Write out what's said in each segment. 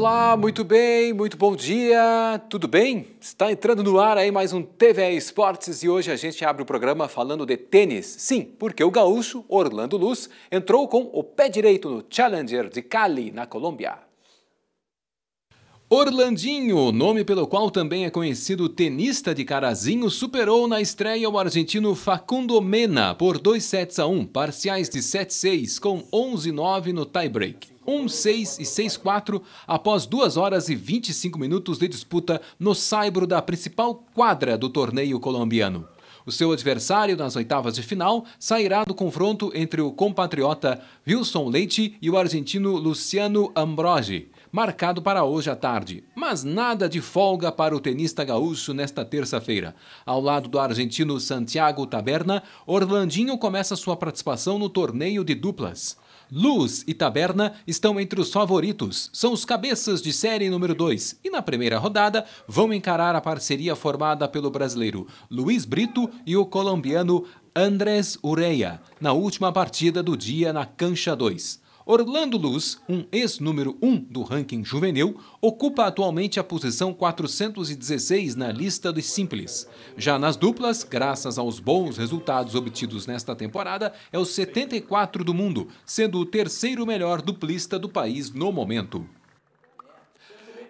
Olá, muito bem, muito bom dia, tudo bem? Está entrando no ar aí mais um TV Esportes e hoje a gente abre o programa falando de tênis. Sim, porque o gaúcho Orlando Luz entrou com o pé direito no Challenger de Cali, na Colômbia. Orlandinho, nome pelo qual também é conhecido o tenista de Carazinho, superou na estreia o argentino Facundo Mena por 2 sets a 1, parciais de 7-6 com 11-9 no tiebreak. 1-6 e 6-4 após 2 horas e 25 minutos de disputa no saibro da principal quadra do torneio colombiano. O seu adversário nas oitavas de final sairá do confronto entre o compatriota Wilson Leite e o argentino Luciano Ambrogi marcado para hoje à tarde. Mas nada de folga para o tenista gaúcho nesta terça-feira. Ao lado do argentino Santiago Taberna, Orlandinho começa sua participação no torneio de duplas. Luz e Taberna estão entre os favoritos, são os cabeças de série número 2 e na primeira rodada vão encarar a parceria formada pelo brasileiro Luiz Brito e o colombiano Andrés Ureia na última partida do dia na Cancha 2. Orlando Luz, um ex-número 1 do ranking juvenil, ocupa atualmente a posição 416 na lista dos simples. Já nas duplas, graças aos bons resultados obtidos nesta temporada, é o 74 do mundo, sendo o terceiro melhor duplista do país no momento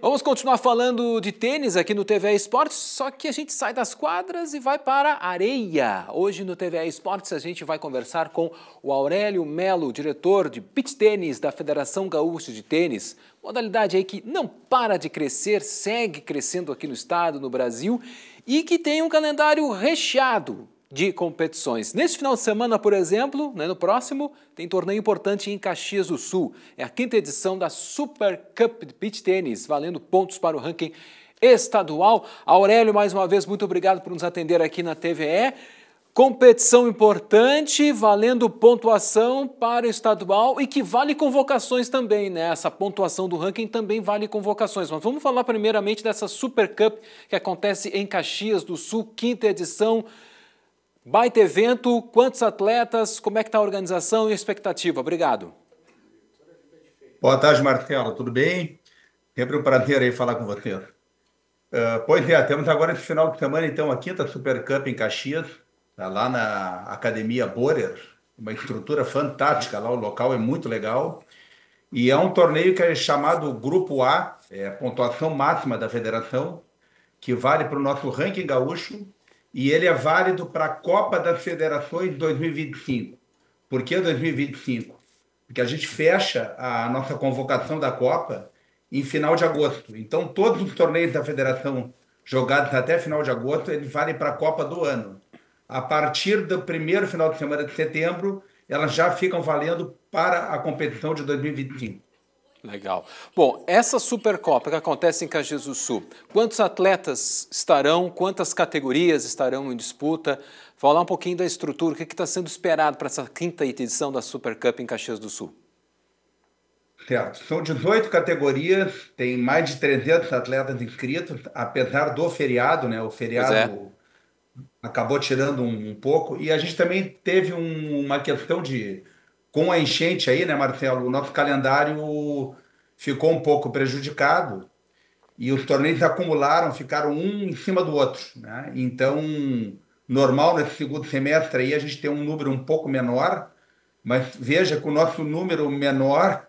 vamos continuar falando de tênis aqui no TVA Esportes, só que a gente sai das quadras e vai para a areia. Hoje no TVA Esportes a gente vai conversar com o Aurélio Melo, diretor de beach tênis da Federação Gaúcha de Tênis, modalidade aí que não para de crescer, segue crescendo aqui no estado, no Brasil e que tem um calendário recheado de competições. Neste final de semana, por exemplo, né, no próximo, tem torneio importante em Caxias do Sul. É a quinta edição da Super Cup de Beach Tênis, valendo pontos para o ranking estadual. Aurélio, mais uma vez, muito obrigado por nos atender aqui na TVE. Competição importante, valendo pontuação para o estadual e que vale convocações também, né? Essa pontuação do ranking também vale convocações. Mas vamos falar primeiramente dessa Super Cup que acontece em Caxias do Sul, quinta edição. Baita evento, quantos atletas, como é que está a organização e a expectativa? Obrigado. Boa tarde, Marcelo, tudo bem? Sempre um prazer aí falar com você. Uh, pois é, temos agora esse final de semana, então, a quinta Supercup em Caxias, tá lá na Academia Borer, uma estrutura fantástica lá, o local é muito legal. E é um torneio que é chamado Grupo A, é a pontuação máxima da federação, que vale para o nosso ranking gaúcho, e ele é válido para a Copa das Federações 2025. Por que 2025? Porque a gente fecha a nossa convocação da Copa em final de agosto. Então, todos os torneios da federação jogados até final de agosto, eles valem para a Copa do ano. A partir do primeiro final de semana de setembro, elas já ficam valendo para a competição de 2025. Legal. Bom, essa Supercopa que acontece em Caxias do Sul, quantos atletas estarão, quantas categorias estarão em disputa? Falar um pouquinho da estrutura, o que é está sendo esperado para essa quinta edição da Supercup em Caxias do Sul? Certo. São 18 categorias, tem mais de 300 atletas inscritos, apesar do feriado, né? O é. feriado é. acabou tirando um, um, pouco. E a gente também teve um, uma questão de com a enchente aí, né, Marcelo, o nosso calendário ficou um pouco prejudicado e os torneios acumularam, ficaram um em cima do outro, né? Então, normal nesse segundo semestre aí a gente tem um número um pouco menor, mas veja que o nosso número menor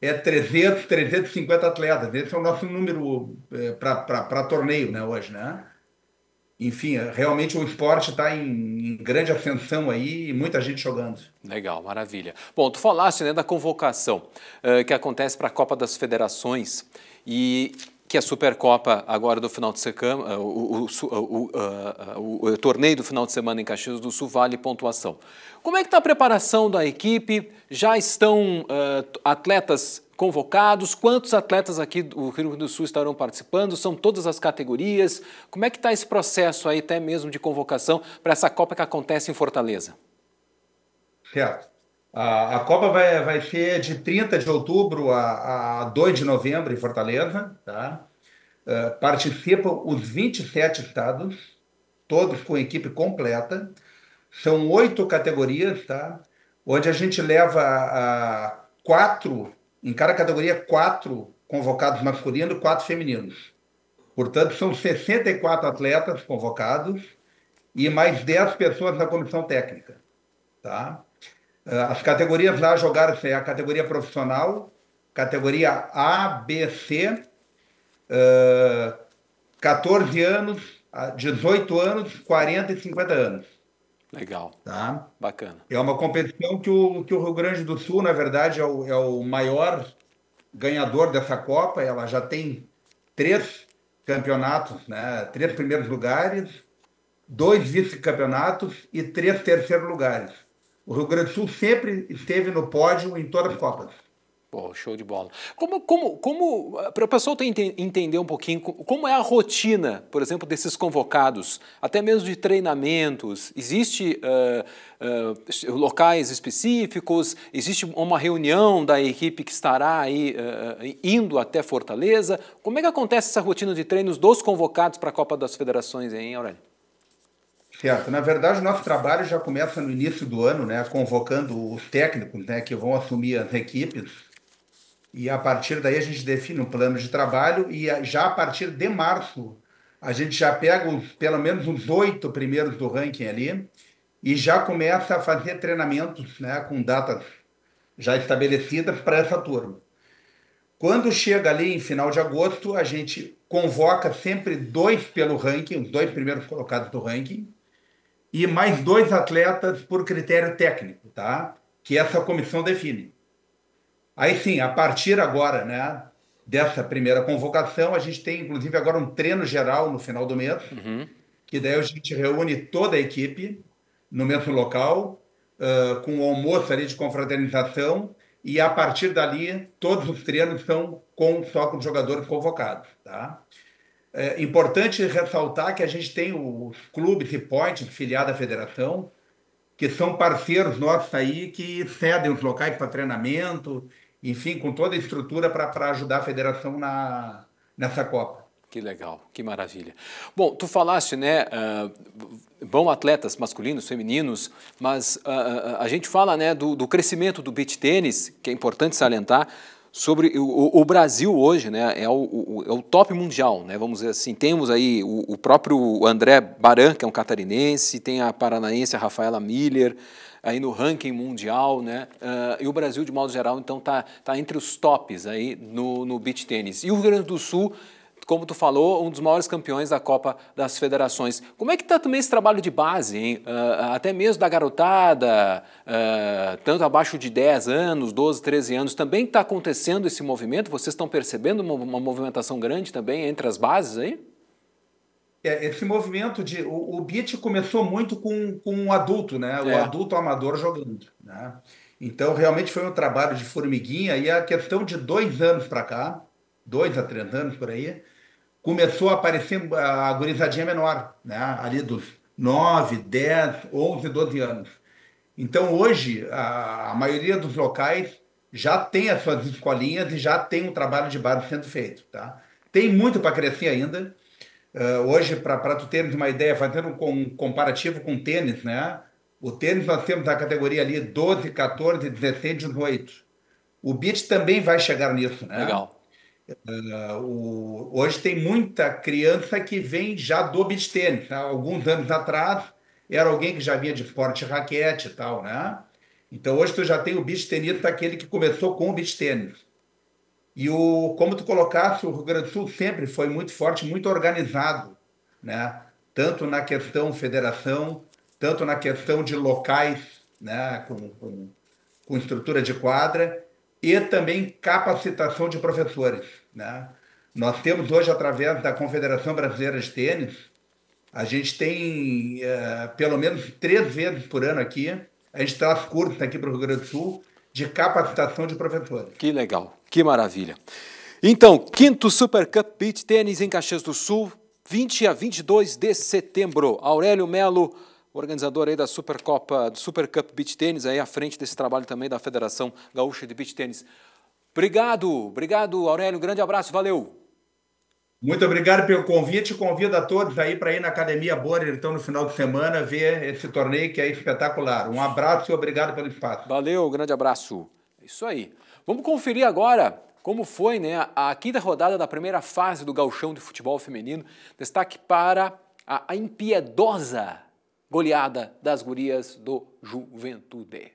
é 300, 350 atletas. Esse é o nosso número eh, para torneio né, hoje, né? enfim, realmente o esporte está em, em, grande ascensão aí e muita gente jogando. Legal, maravilha. Bom, tu falaste né, da convocação uh, que acontece para a Copa das Federações e que a Supercopa agora do final de semana, eh, o, eh, eh, o, o, torneio do final de semana em Caxias do Sul vale pontuação. Como é que está a preparação da equipe? Já estão atletas convocados? Quantos atletas aqui do Rio Grande do Sul estarão participando? São todas as categorias? Como é que está esse processo aí, até mesmo de convocação, para essa Copa que acontece em Fortaleza? Certo. A, Copa vai, vai ser de 30 de outubro a, a 2 de novembro em Fortaleza. Tá? Uh, participam os 27 estados, todos com equipe completa. São oito categorias, tá? onde a gente leva quatro, em cada categoria, quatro convocados masculinos e quatro femininos. Portanto, são 64 atletas convocados e mais 10 pessoas na comissão técnica. Tá? Ah, as categorias lá jogaram a categoria profissional, categoria A, B, C, uh, ah, 14 anos, 18 ah, anos, 40 e 50 anos. Legal. Tá? Bacana. É uma competição que o, que o Rio Grande do Sul, na verdade, é o, é o maior ganhador dessa Copa. Ela já tem três campeonatos, né? três primeiros lugares, dois vice-campeonatos e três terceiros lugares. O Rio Grande do Sul sempre esteve no pódio em todas as Copas. Pô, show de bola. Como, como, como eh, para o pessoal entender um pouquinho, como é a rotina, por exemplo, desses convocados, até mesmo de treinamentos? existem uh, eh, uh, eh, locais específicos? Existe uma reunião da equipe que estará aí uh, indo até Fortaleza? Como é que acontece essa rotina de treinos dos convocados para a Copa das Federações, hein, Aurélio? Certo. Na verdade, o nosso trabalho já começa no início do ano, né, convocando os técnicos né, que vão assumir as equipes. E a partir daí a gente define um plano de trabalho e eh, já a partir de março a gente já pega os, pelo menos os oito primeiros do ranking ali e já começa a fazer treinamentos né, com datas já estabelecidas para essa turma. Quando chega ali em final de agosto, a gente convoca sempre dois pelo ranking, os dois primeiros colocados do ranking, e mais dois atletas por critério técnico, tá? Que essa comissão define. Aí sim, a partir agora, né, dessa primeira convocação, a gente tem inclusive agora um treino geral no final do mês, uhum. que daí a gente reúne toda a equipe no mesmo local, uh, com o um almoço ali de confraternização, e a partir dali todos os treinos são com só com os jogadores convocados, tá? É importante ressaltar que a gente tem os clubes e point filiado à federação, que são parceiros nossos aí, que cedem os locais para treinamento, enfim, com toda a estrutura para ajudar a federação na, nessa Copa. Que legal, que maravilha. Bom, tu falaste, né, uh, bom atletas masculinos, femininos, mas uh, a gente fala, né, do, do crescimento do beach tênis, que é importante salientar, sobre o, o, Brasil hoje, né, é o, o, é o top mundial, né, vamos dizer assim, temos aí o, o, próprio André Baran, que é um catarinense, tem a paranaense a Rafaela Miller, aí no ranking mundial, né, uh, e o Brasil, de modo geral, então, está tá entre os tops aí no, no beach tênis. E o Rio Grande do Sul como tu falou, um dos maiores campeões da Copa das Federações. Como é que está também esse trabalho de base, hein? Uh, até mesmo da garotada, uh, tanto abaixo de 10 anos, 12, 13 anos, também está acontecendo esse movimento? Vocês estão percebendo uma, uma, movimentação grande também entre as bases aí? É, esse movimento de. O, o beat começou muito com, com um adulto, né? O é. adulto amador jogando. Né? Então, realmente foi um trabalho de formiguinha e a questão de dois anos para cá, dois a três anos por aí, começou a aparecer a gurizadinha menor, né? ali dos 9, 10, 11, 12 anos. Então, hoje, a, a maioria dos locais já tem as suas escolinhas e já tem um trabalho de base sendo feito. Tá? Tem muito para crescer ainda. Uh, hoje, para tu teres uma ideia, fazendo um, um comparativo com o tênis, né? O tênis nós temos a categoria ali 12, 14, 16, 18. O beat também vai chegar nisso, né? Legal. Uh, o, hoje tem muita criança que vem já do beach tênis. Né? Alguns anos atrás era alguém que já vinha de esporte raquete e tal, né? Então hoje tu já tem o beach tenista, aquele que começou com o beach E o, como tu colocaste, o Rio Grande do Sul sempre foi muito forte, muito organizado, né? Tanto na questão federação, tanto na questão de locais, né? com, com, com estrutura de quadra e também capacitação de professores. Né? Nós temos hoje, através da Confederação Brasileira de Tênis, a gente tem eh, pelo menos três vezes por ano aqui, a gente traz cursos aqui para o Rio Grande do Sul de capacitação de professores. Que legal, que maravilha. Então, quinto Super Cup Beach Tênis em Caxias do Sul, 20 a 22 de setembro. Aurélio Melo organizador aí da Supercopa, do Super Cup Beach Tênis, aí à frente desse trabalho também da Federação Gaúcha de Beach Tênis. Obrigado, obrigado, Aurélio. Um grande abraço, valeu. Muito obrigado pelo convite. Convido a todos aí para ir na Academia Borer, então, no final de semana, ver esse torneio que é espetacular. Um abraço e obrigado pelo espaço. Valeu, grande abraço. É isso aí. Vamos conferir agora como foi né, a quinta rodada da primeira fase do gauchão de futebol feminino. Destaque para a impiedosa goleada das gurias do Juventude.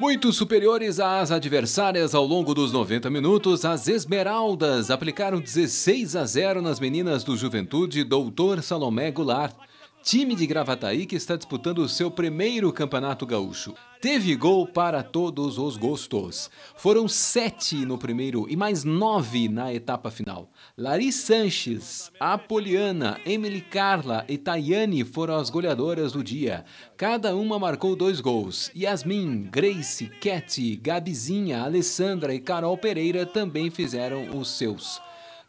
Muito superiores às adversárias ao longo dos 90 minutos, as Esmeraldas aplicaram 16 a 0 nas meninas do Juventude Doutor Salomé Goulart time de Gravataí que está disputando o seu primeiro Campeonato Gaúcho. Teve gol para todos os gostos. Foram sete no primeiro e mais nove na etapa final. Lari Sanches, Apoliana, Emily Carla e Tayane foram as goleadoras do dia. Cada uma marcou dois gols. Yasmin, Grace, Cat, Gabizinha, Alessandra e Carol Pereira também fizeram os seus.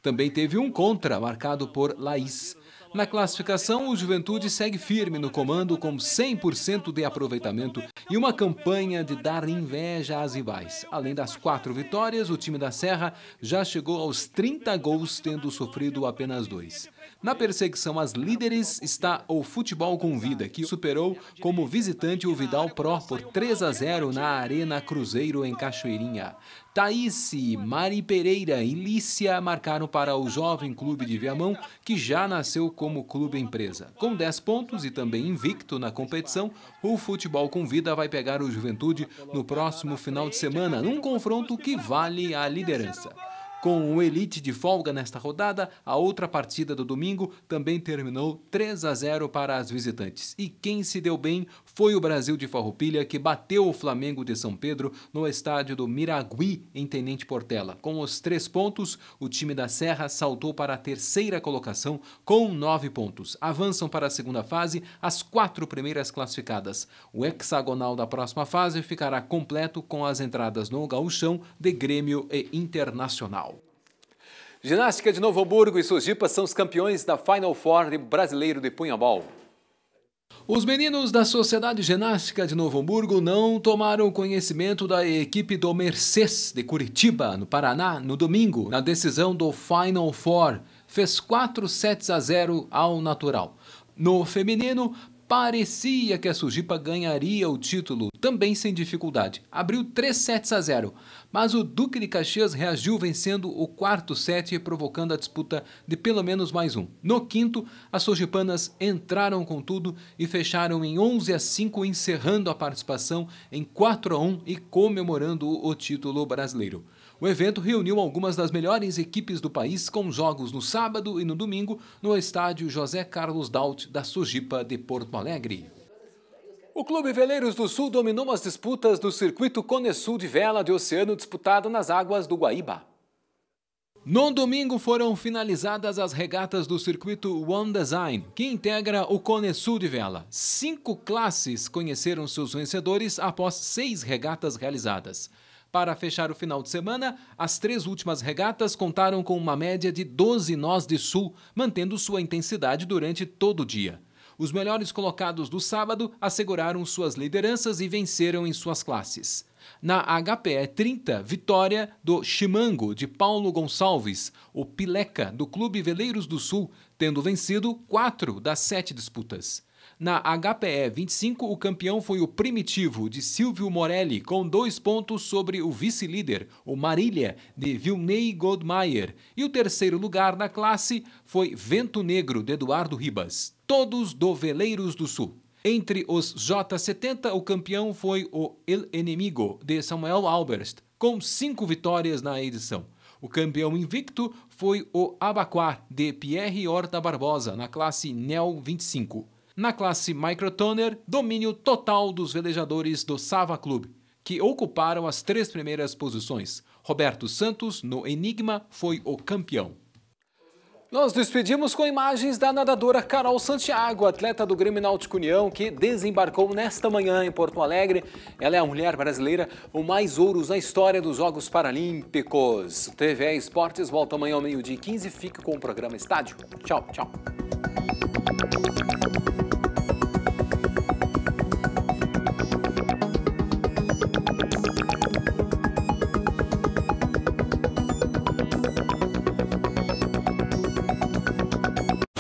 Também teve um contra marcado por Laís. Na classificação, o Juventude segue firme no comando com 100% de aproveitamento e uma campanha de dar inveja às rivais. Além das quatro vitórias, o time da Serra já chegou aos 30 gols, tendo sofrido apenas dois. Na perseguição às líderes está o Futebol com Vida, que superou como visitante o Vidal Pro por 3 a 0 na Arena Cruzeiro em Cachoeirinha. Thaís, Mari Pereira e Lícia marcaram para o Jovem Clube de Viamão, que já nasceu como clube empresa. Com 10 pontos e também invicto na competição, o Futebol com Vida vai pegar o Juventude no próximo final de semana, num confronto que vale a liderança. Com o Elite de folga nesta rodada, a outra partida do domingo também terminou 3 a 0 para as visitantes. E quem se deu bem foi o Brasil de Farroupilha, que bateu o Flamengo de São Pedro no estádio do Miragui, em Tenente Portela. Com os três pontos, o time da Serra saltou para a terceira colocação com nove pontos. Avançam para a segunda fase as quatro primeiras classificadas. O hexagonal da próxima fase ficará completo com as entradas no Gaúchão de Grêmio e Internacional. Ginástica de Novo Hamburgo e Sojipa são os campeões da Final Four brasileiro de punhabol. Os meninos da Sociedade Ginástica de Novo Hamburgo não tomaram conhecimento da equipe do Mercedes de Curitiba, no Paraná, no domingo, na decisão do Final Four. Fez 4 sets a 0 ao natural. No feminino, Parecia que a Sujipa ganharia o título, também sem dificuldade. Abriu 3 sets a 0, mas o Duque de Caxias reagiu vencendo o quarto set, provocando a disputa de pelo menos mais um. No quinto, as Sujipanas entraram com tudo e fecharam em 11 a 5, encerrando a participação em 4 a 1 e comemorando o título brasileiro. O evento reuniu algumas das melhores equipes do país com jogos no sábado e no domingo no estádio José Carlos Daut da Sujipa de Porto Alegre. O Clube Veleiros do Sul dominou as disputas do circuito Cone Sul de vela de oceano disputado nas águas do Guaíba. No domingo foram finalizadas as regatas do circuito One Design, que integra o Cone Sul de vela. Cinco classes conheceram seus vencedores após seis regatas realizadas. Para fechar o final de semana, as três últimas regatas contaram com uma média de 12 nós de sul, mantendo sua intensidade durante todo o dia. Os melhores colocados do sábado asseguraram suas lideranças e venceram em suas classes. Na HPE 30, é vitória do Chimango, de Paulo Gonçalves, o Pileca, do Clube Veleiros do Sul, tendo vencido quatro das sete disputas. Na HPE 25, o campeão foi o Primitivo, de Silvio Morelli, com dois pontos sobre o vice-líder, o Marília, de Vilney Goldmaier. E o terceiro lugar na classe foi Vento Negro, de Eduardo Ribas. Todos do Veleiros do Sul. Entre os J70, o campeão foi o El Enemigo, de Samuel Alberst, com cinco vitórias na edição. O campeão invicto foi o Abaquar, de Pierre Horta Barbosa, na classe NEL 25. Na classe Microtoner, domínio total dos velejadores do Sava Club, que ocuparam as três primeiras posições. Roberto Santos, no Enigma, foi o campeão. Nós despedimos com imagens da nadadora Carol Santiago, atleta do Grêmio Náutico União, que desembarcou nesta manhã em Porto Alegre. Ela é a mulher brasileira com mais ouros na história dos Jogos Paralímpicos. TV Esportes volta amanhã ao meio-dia 15. Fique com o programa Estádio. Tchau, tchau.